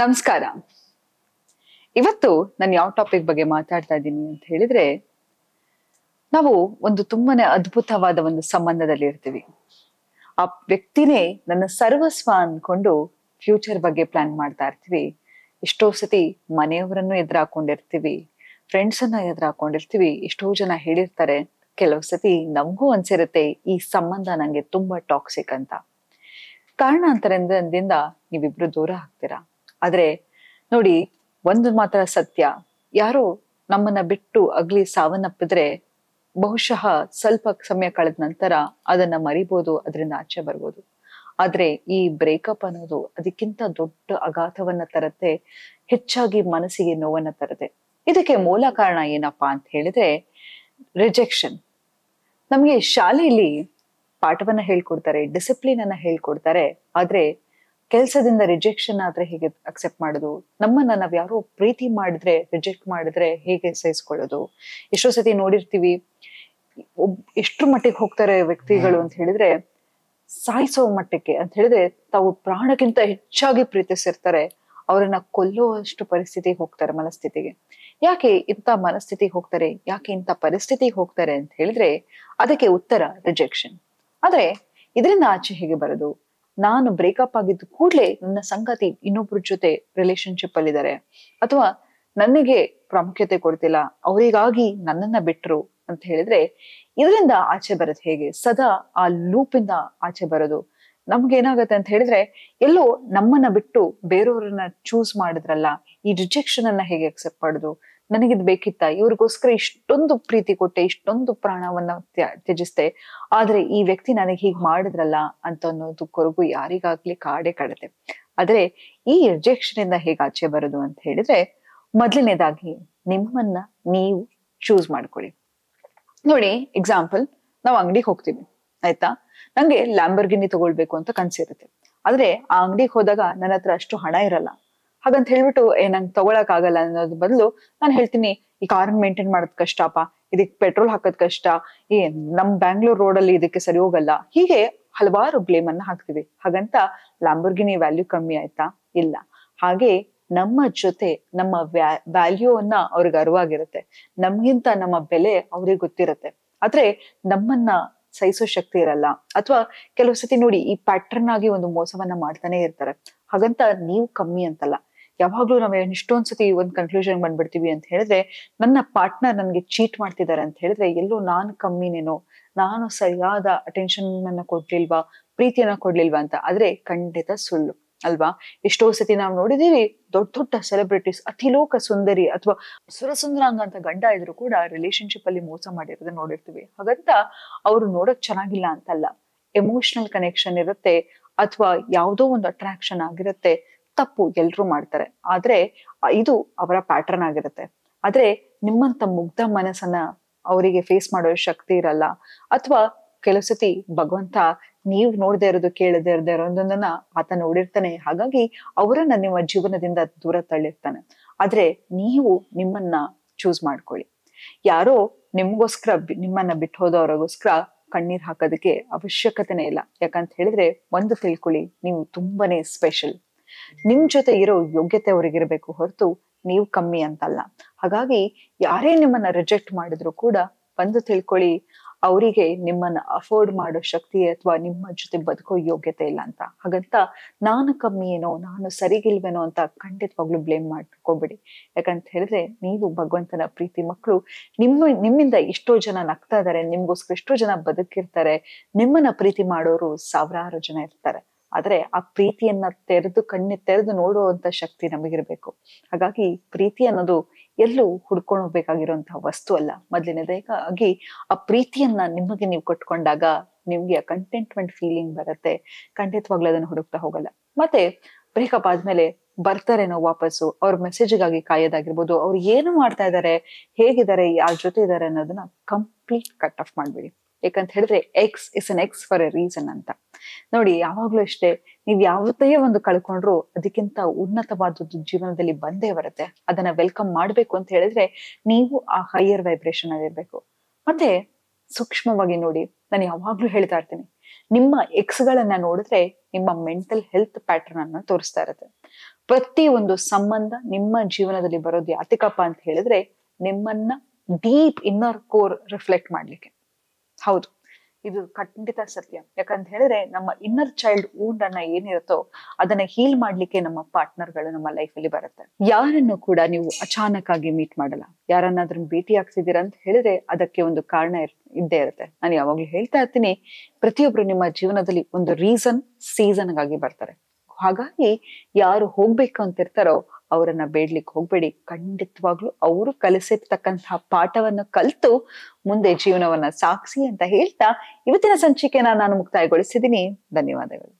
ನಮಸ್ಕಾರ ಇವತ್ತು ನಾನು ಯಾವ ಟಾಪಿಕ್ ಬಗ್ಗೆ ಮಾತಾಡ್ತಾ ಇದ್ದೀನಿ ಅಂತ ಹೇಳಿದ್ರೆ ನಾವು ಒಂದು ತುಂಬಾನೇ ಅದ್ಭುತವಾದ ಒಂದು ಸಂಬಂಧದಲ್ಲಿ ಇರ್ತೀವಿ ಆ ವ್ಯಕ್ತಿನೇ ನನ್ನ ಸರ್ವಸ್ವ ಅನ್ಕೊಂಡು ಫ್ಯೂಚರ್ ಬಗ್ಗೆ ಪ್ಲಾನ್ ಮಾಡ್ತಾ ಇರ್ತೀವಿ ಎಷ್ಟೋ ಸತಿ ಮನೆಯವರನ್ನು ಎದುರಾಕೊಂಡಿರ್ತೀವಿ ಫ್ರೆಂಡ್ಸ್ ಅನ್ನ ಎದುರಾಕೊಂಡಿರ್ತೀವಿ ಎಷ್ಟೋ ಜನ ಹೇಳಿರ್ತಾರೆ ಕೆಲವು ಸತಿ ನಮಗೂ ಅನ್ಸಿರುತ್ತೆ ಈ ಸಂಬಂಧ ನಂಗೆ ತುಂಬಾ ಟಾಕ್ಸಿಕ್ ಅಂತ ಕಾರಣ ಅಂತರಿಂದ ನೀವಿಬ್ರು ದೂರ ಹಾಕ್ತೀರಾ ಆದರೆ ನೋಡಿ ಒಂದು ಮಾತ್ರ ಸತ್ಯ ಯಾರೋ ನಮ್ಮನ್ನ ಬಿಟ್ಟು ಅಗ್ಲಿ ಸಾವನ್ನಪ್ಪಿದ್ರೆ ಬಹುಶಃ ಸ್ವಲ್ಪ ಸಮಯ ಕಳೆದ ನಂತರ ಅದನ್ನ ಮರಿಬೋದು ಅದರಿಂದ ಆಚೆ ಬರ್ಬೋದು ಆದ್ರೆ ಈ ಬ್ರೇಕಪ್ ಅನ್ನೋದು ಅದಕ್ಕಿಂತ ದೊಡ್ಡ ಅಗಾಧವನ್ನ ತರತ್ತೆ ಹೆಚ್ಚಾಗಿ ಮನಸ್ಸಿಗೆ ನೋವನ್ನ ತರದೆ ಇದಕ್ಕೆ ಮೂಲ ಕಾರಣ ಏನಪ್ಪಾ ಅಂತ ಹೇಳಿದ್ರೆ ರಿಜೆಕ್ಷನ್ ನಮಗೆ ಶಾಲೆಯಲ್ಲಿ ಪಾಠವನ್ನ ಹೇಳ್ಕೊಡ್ತಾರೆ ಡಿಸಿಪ್ಲಿನ್ ಅನ್ನ ಹೇಳ್ಕೊಡ್ತಾರೆ ಆದ್ರೆ ಕೆಲ್ಸದಿಂದ ರಿಜೆಕ್ಷನ್ ಆದ್ರೆ ಹೇಗೆ ಅಕ್ಸೆಪ್ಟ್ ಮಾಡೋದು ನಮ್ಮನ್ನ ನಾವ್ ಯಾರೋ ಪ್ರೀತಿ ಮಾಡಿದ್ರೆ ರಿಜೆಕ್ಟ್ ಮಾಡಿದ್ರೆ ಹೇಗೆ ಸಹಿಸ್ಕೊಳ್ಳೋದು ಎಷ್ಟೋ ಸತಿ ನೋಡಿರ್ತೀವಿ ಒಬ್ ಎಷ್ಟು ಮಟ್ಟಿಗೆ ಹೋಗ್ತಾರೆ ವ್ಯಕ್ತಿಗಳು ಅಂತ ಹೇಳಿದ್ರೆ ಸಾಯಿಸೋ ಮಟ್ಟಕ್ಕೆ ಅಂತ ಹೇಳಿದ್ರೆ ತಾವು ಪ್ರಾಣಕ್ಕಿಂತ ಹೆಚ್ಚಾಗಿ ಪ್ರೀತಿಸಿರ್ತಾರೆ ಅವರನ್ನ ಕೊಲ್ಲುವಷ್ಟು ಪರಿಸ್ಥಿತಿ ಹೋಗ್ತಾರೆ ಮನಸ್ಥಿತಿಗೆ ಯಾಕೆ ಇಂಥ ಮನಸ್ಥಿತಿ ಹೋಗ್ತಾರೆ ಯಾಕೆ ಇಂಥ ಪರಿಸ್ಥಿತಿ ಹೋಗ್ತಾರೆ ಅಂತ ಹೇಳಿದ್ರೆ ಅದಕ್ಕೆ ಉತ್ತರ ರಿಜೆಕ್ಷನ್ ಆದ್ರೆ ಇದರಿಂದ ಆಚೆ ಹೇಗೆ ಬರೋದು ನಾನು ಬ್ರೇಕಪ್ ಆಗಿದ್ದು ಕೂಡಲೇ ನನ್ನ ಸಂಗತಿ ಇನ್ನೊಬ್ಬರ ಜೊತೆ ರಿಲೇಶನ್ಶಿಪ್ ಇದ್ದಾರೆ ಅಥವಾ ನನಗೆ ಪ್ರಾಮುಖ್ಯತೆ ಕೊಡ್ತಿಲ್ಲ ಅವರಿಗಾಗಿ ನನ್ನನ್ನ ಬಿಟ್ರು ಅಂತ ಹೇಳಿದ್ರೆ ಇದರಿಂದ ಆಚೆ ಬರೋದು ಹೇಗೆ ಸದಾ ಆ ಲೂಪಿಂದ ಆಚೆ ಬರೋದು ನಮ್ಗೆ ಏನಾಗತ್ತೆ ಅಂತ ಹೇಳಿದ್ರೆ ಎಲ್ಲೋ ನಮ್ಮನ್ನ ಬಿಟ್ಟು ಬೇರೆಯವ್ರನ್ನ ಚೂಸ್ ಮಾಡಿದ್ರಲ್ಲ ಈ ರಿಜೆಕ್ಷನ್ ಅನ್ನ ಹೇಗೆ ಅಕ್ಸೆಪ್ಟ್ ಮಾಡುದು ನನಗಿದ್ ಬೇಕಿತ್ತ ಇವ್ರಿಗೋಸ್ಕರ ಇಷ್ಟೊಂದು ಪ್ರೀತಿ ಕೊಟ್ಟೆ ಇಷ್ಟೊಂದು ಪ್ರಾಣವನ್ನ ತ್ಯಜಿಸ್ತೆ ಆದ್ರೆ ಈ ವ್ಯಕ್ತಿ ನನಗೆ ಹೀಗ್ ಮಾಡಿದ್ರಲ್ಲ ಅಂತ ಅನ್ನೋದು ಕೊರಗು ಯಾರಿಗಾಗ್ಲಿ ಕಾಡೆ ಕಡದೆ ಆದ್ರೆ ಈ ರಿಜೆಕ್ಷನ್ ಇಂದ ಹೇಗ್ ಆಚೆ ಬರೋದು ಅಂತ ಹೇಳಿದ್ರೆ ಮೊದಲನೇದಾಗಿ ನಿಮ್ಮನ್ನ ನೀವು ಚೂಸ್ ಮಾಡ್ಕೊಳ್ಳಿ ನೋಡಿ ಎಕ್ಸಾಂಪಲ್ ನಾವು ಅಂಗಡಿಗೆ ಹೋಗ್ತೀವಿ ಆಯ್ತಾ ನಂಗೆ ಲ್ಯಾಂಬರ್ಗಿನಿ ತಗೊಳ್ಬೇಕು ಅಂತ ಕನ್ಸಿರುತ್ತೆ ಆದ್ರೆ ಆ ಅಂಗಡಿಗೆ ಹೋದಾಗ ನನ್ನ ಹತ್ರ ಅಷ್ಟು ಹಣ ಇರಲ್ಲ ಹಾಗಂತ ಹೇಳ್ಬಿಟ್ಟು ಏ ನಂಗೆ ತಗೊಳಕ್ ಆಗಲ್ಲ ಅನ್ನೋದ್ ಬದಲು ನಾನು ಹೇಳ್ತೀನಿ ಈ ಕಾರ್ ಮೇಂಟೈನ್ ಮಾಡೋದ್ ಕಷ್ಟಪ್ಪ ಇದಕ್ಕೆ ಪೆಟ್ರೋಲ್ ಹಾಕೋದ್ ಕಷ್ಟ ಏ ನಮ್ ಬ್ಯಾಂಗ್ಳೂರ್ ರೋಡ್ ಅಲ್ಲಿ ಇದಕ್ಕೆ ಸರಿ ಹೋಗಲ್ಲ ಹೀಗೆ ಹಲವಾರು ಬ್ಲೇಮ್ ಅನ್ನ ಹಾಕ್ತಿವಿ ಹಾಗಂತ ಲ್ಯಾಂಬರ್ಗಿನಿ ವ್ಯಾಲ್ಯೂ ಕಮ್ಮಿ ಆಯ್ತಾ ಇಲ್ಲ ಹಾಗೆ ನಮ್ಮ ಜೊತೆ ನಮ್ಮ ವ್ಯಾ ವ್ಯಾಲ್ಯೂ ಅನ್ನ ಅವ್ರಿಗೆ ಅರಿವಾಗಿರುತ್ತೆ ನಮ್ಗಿಂತ ನಮ್ಮ ಬೆಲೆ ಅವ್ರಿಗೆ ಗೊತ್ತಿರುತ್ತೆ ಆದ್ರೆ ನಮ್ಮನ್ನ ಸಹಿಸೋ ಶಕ್ತಿ ಇರಲ್ಲ ಅಥವಾ ಕೆಲವು ಸತಿ ನೋಡಿ ಈ ಪ್ಯಾಟರ್ನ್ ಆಗಿ ಒಂದು ಮೋಸವನ್ನ ಮಾಡ್ತಾನೆ ಇರ್ತಾರೆ ಹಾಗಂತ ನೀವು ಕಮ್ಮಿ ಅಂತಲ್ಲ ಯಾವಾಗ್ಲೂ ನಾವ್ ಎಷ್ಟೊಂದ್ ಸತಿ ಒಂದ್ ಕನ್ಕ್ಲೂಷನ್ ಬಂದ್ಬಿಡ್ತೀವಿ ಅಂತ ಹೇಳಿದ್ರೆ ನನ್ನ ಪಾರ್ಟ್ನರ್ ನನ್ಗೆ ಚೀಟ್ ಮಾಡ್ತಿದ್ದಾರೆ ಅಂತ ಹೇಳಿದ್ರೆ ಎಲ್ಲೋ ನಾನ್ ಕಮ್ಮಿನೇನೋ ನಾನು ಸರಿಯಾದ ಅಟೆನ್ಷನ್ ಅನ್ನ ಕೊಡ್ಲಿಲ್ವಾ ಪ್ರೀತಿಯನ್ನ ಕೊಡ್ಲಿಲ್ವಾ ಅಂತ ಆದ್ರೆ ಖಂಡಿತ ಸುಳ್ಳು ಅಲ್ವಾ ಎಷ್ಟೋ ಸತಿ ನಾವು ನೋಡಿದೀವಿ ದೊಡ್ಡ ದೊಡ್ಡ ಸೆಲೆಬ್ರಿಟೀಸ್ ಅತಿಲೋಕ ಸುಂದರಿ ಅಥವಾ ಸುರಸುಂದರ ಅಂತ ಗಂಡ ಇದ್ರು ಕೂಡ ರಿಲೇಶನ್ಶಿಪ್ ಅಲ್ಲಿ ಮೋಸ ಮಾಡಿರೋದನ್ನ ನೋಡಿರ್ತೀವಿ ಹಾಗಂತ ಅವ್ರು ನೋಡಕ್ ಚೆನ್ನಾಗಿಲ್ಲ ಅಂತಲ್ಲ ಎಮೋಷನಲ್ ಕನೆಕ್ಷನ್ ಇರುತ್ತೆ ಅಥವಾ ಯಾವುದೋ ಒಂದು ಅಟ್ರಾಕ್ಷನ್ ಆಗಿರುತ್ತೆ ತಪ್ಪು ಎಲ್ರು ಮಾಡ್ತಾರೆ ಆದ್ರೆ ಇದು ಅವರ ಪ್ಯಾಟರ್ನ್ ಆಗಿರುತ್ತೆ ಆದ್ರೆ ನಿಮ್ಮಂತ ಮುಗ್ಧ ಮನಸ್ಸನ್ನ ಅವರಿಗೆ ಫೇಸ್ ಮಾಡೋ ಶಕ್ತಿ ಇರಲ್ಲ ಅಥವಾ ಕೆಲವು ಸತಿ ಭಗವಂತ ನೀವು ನೋಡದೆ ಇರೋದು ಕೇಳದೆ ಇರದೆ ಇರೋದನ್ನ ಆತ ನೋಡಿರ್ತಾನೆ ಹಾಗಾಗಿ ಅವರನ್ನ ನಿಮ್ಮ ಜೀವನದಿಂದ ದೂರ ತಳ್ಳಿರ್ತಾನೆ ಆದ್ರೆ ನೀವು ನಿಮ್ಮನ್ನ ಚೂಸ್ ಮಾಡ್ಕೊಳ್ಳಿ ಯಾರೋ ನಿಮ್ಗೋಸ್ಕರ ನಿಮ್ಮನ್ನ ಬಿಟ್ಟು ಹೋದವರಿಗೋಸ್ಕರ ಕಣ್ಣೀರ್ ಹಾಕೋದಕ್ಕೆ ಅವಶ್ಯಕತೆನೇ ಇಲ್ಲ ಯಾಕಂತ ಹೇಳಿದ್ರೆ ಒಂದು ತಿಳ್ಕೊಳ್ಳಿ ನೀವು ತುಂಬಾನೇ ಸ್ಪೆಷಲ್ ನಿಮ್ ಜೊತೆ ಇರೋ ಯೋಗ್ಯತೆ ಅವ್ರಿಗಿರ್ಬೇಕು ಹೊರತು ನೀವು ಕಮ್ಮಿ ಅಂತಲ್ಲ ಹಾಗಾಗಿ ಯಾರೇ ನಿಮ್ಮನ್ನ ರಿಜೆಕ್ಟ್ ಮಾಡಿದ್ರು ಕೂಡ ಬಂದು ತಿಳ್ಕೊಳ್ಳಿ ಅವರಿಗೆ ನಿಮ್ಮನ್ನ ಅಫೋರ್ಡ್ ಮಾಡೋ ಶಕ್ತಿ ಅಥವಾ ನಿಮ್ಮ ಜೊತೆ ಬದುಕೋ ಯೋಗ್ಯತೆ ಇಲ್ಲ ಅಂತ ಹಾಗಂತ ನಾನು ಕಮ್ಮಿ ಏನೋ ನಾನು ಸರಿಗಿಲ್ವೇನೋ ಅಂತ ಖಂಡಿತವಾಗ್ಲೂ ಬ್ಲೇಮ್ ಮಾಡ್ಕೋಬೇಡಿ ಯಾಕಂತ ಹೇಳಿದ್ರೆ ನೀವು ಭಗವಂತನ ಪ್ರೀತಿ ಮಕ್ಕಳು ನಿಮ್ಮ ನಿಮ್ಮಿಂದ ಎಷ್ಟೋ ಜನ ನಗ್ತಾ ಇದಾರೆ ನಿಮ್ಗೋಸ್ಕರ ಎಷ್ಟೋ ಜನ ಬದುಕಿರ್ತಾರೆ ನಿಮ್ಮನ್ನ ಪ್ರೀತಿ ಮಾಡೋರು ಸಾವಿರಾರು ಜನ ಇರ್ತಾರೆ ಆದ್ರೆ ಆ ಪ್ರೀತಿಯನ್ನ ತೆರೆದು ಕಣ್ಣು ತೆರೆದು ನೋಡುವಂತ ಶಕ್ತಿ ನಮಗಿರ್ಬೇಕು ಹಾಗಾಗಿ ಪ್ರೀತಿ ಅನ್ನೋದು ಎಲ್ಲೂ ಹುಡ್ಕೊಂಡು ಹೋಗ್ಬೇಕಾಗಿರುವಂತಹ ವಸ್ತು ಅಲ್ಲ ಮೊದಲನೇದಾಗಿ ಆ ಪ್ರೀತಿಯನ್ನ ನಿಮಗೆ ನೀವು ಕೊಟ್ಕೊಂಡಾಗ ನಿಮ್ಗೆ ಆ ಕಂಟೆಂಟ್ಮೆಂಟ್ ಫೀಲಿಂಗ್ ಬರುತ್ತೆ ಖಂಡಿತವಾಗ್ಲೂ ಅದನ್ನ ಹುಡುಕ್ತಾ ಹೋಗಲ್ಲ ಮತ್ತೆ ಬ್ರೇಕಪ್ ಆದ್ಮೇಲೆ ಬರ್ತಾರೇನೋ ವಾಪಸ್ಸು ಅವ್ರ ಮೆಸೇಜ್ಗಾಗಿ ಕಾಯೋದಾಗಿರ್ಬೋದು ಅವ್ರು ಏನು ಮಾಡ್ತಾ ಇದ್ದಾರೆ ಹೇಗಿದ್ದಾರೆ ಯಾರ ಜೊತೆ ಇದ್ದಾರೆ ಅನ್ನೋದನ್ನ ಕಂಪ್ಲೀಟ್ ಕಟ್ ಆಫ್ ಮಾಡ್ಬಿಡಿ ಯಾಕಂತ ಹೇಳಿದ್ರೆ ex is an ex for a reason ಅಂತ ನೋಡಿ ಯಾವಾಗ್ಲೂ ಅಷ್ಟೇ ನೀವ್ ಯಾವತ್ತೇ ಒಂದು ಕಳ್ಕೊಂಡ್ರು ಅದಕ್ಕಿಂತ ಉನ್ನತವಾದದ್ದು ಜೀವನದಲ್ಲಿ ಬಂದೇ ಬರುತ್ತೆ ಅದನ್ನ ವೆಲ್ಕಮ್ ಮಾಡ್ಬೇಕು ಅಂತ ಹೇಳಿದ್ರೆ ನೀವು ಆ ಹೈಯರ್ ವೈಬ್ರೇಷನ್ ಅಲ್ಲಿರ್ಬೇಕು ಮತ್ತೆ ಸೂಕ್ಷ್ಮವಾಗಿ ನೋಡಿ ನಾನು ಯಾವಾಗ್ಲೂ ಹೇಳ್ತಾ ಇರ್ತೀನಿ ನಿಮ್ಮ ಎಕ್ಸ್ ಗಳನ್ನ ನೋಡಿದ್ರೆ ನಿಮ್ಮ ಮೆಂಟಲ್ ಹೆಲ್ತ್ ಪ್ಯಾಟರ್ನ್ ಅನ್ನ ತೋರಿಸ್ತಾ ಇರುತ್ತೆ ಪ್ರತಿ ಒಂದು ಸಂಬಂಧ ನಿಮ್ಮ ಜೀವನದಲ್ಲಿ ಬರೋದು ಯಾತಿಕಪ್ಪ ಅಂತ ಹೇಳಿದ್ರೆ ನಿಮ್ಮನ್ನ ಡೀಪ್ ಇನ್ನರ್ ಕೋರ್ ರಿಫ್ಲೆಕ್ಟ್ ಮಾಡ್ಲಿಕ್ಕೆ ಹೌದು ಇದು ಖಂಡಿತ ಸತ್ಯ ಯಾಕಂತ ಹೇಳಿದ್ರೆ ನಮ್ಮ ಇನ್ನರ್ ಚೈಲ್ಡ್ ಊಂಡ್ ಅನ್ನ ಏನಿರುತ್ತೋ ಅದನ್ನ ಹೀಲ್ ಮಾಡ್ಲಿಕ್ಕೆ ನಮ್ಮ ಪಾರ್ಟ್ನರ್ಗಳು ನಮ್ಮ ಲೈಫ್ ಅಲ್ಲಿ ಬರುತ್ತೆ ಯಾರನ್ನು ಕೂಡ ನೀವು ಅಚಾನಕ್ ಆಗಿ ಮೀಟ್ ಮಾಡಲ್ಲ ಯಾರನ್ನಾದ್ರೂ ಭೇಟಿ ಆಗ್ಸಿದೀರ ಅಂತ ಹೇಳಿದ್ರೆ ಅದಕ್ಕೆ ಒಂದು ಕಾರಣ ಇದ್ದೇ ಇರುತ್ತೆ ನಾನು ಯಾವಾಗ್ಲೂ ಹೇಳ್ತಾ ಇರ್ತೀನಿ ಪ್ರತಿಯೊಬ್ರು ನಿಮ್ಮ ಜೀವನದಲ್ಲಿ ಒಂದು ರೀಸನ್ ಸೀಸನ್ ಆಗಿ ಬರ್ತಾರೆ ಹಾಗಾಗಿ ಯಾರು ಹೋಗ್ಬೇಕು ಇರ್ತಾರೋ ಅವರನ್ನ ಬೇಡ್ಲಿಕ್ಕೆ ಹೋಗ್ಬೇಡಿ ಖಂಡಿತವಾಗ್ಲೂ ಅವರು ಕಲಿಸಿರ್ತಕ್ಕಂತಹ ಪಾಠವನ್ನು ಕಲ್ತು ಮುಂದೆ ಜೀವನವನ್ನ ಸಾಕ್ಸಿ ಅಂತ ಹೇಳ್ತಾ ಇವತ್ತಿನ ಸಂಚಿಕೆನ ನಾನು ಮುಕ್ತಾಯಗೊಳಿಸಿದ್ದೀನಿ ಧನ್ಯವಾದಗಳು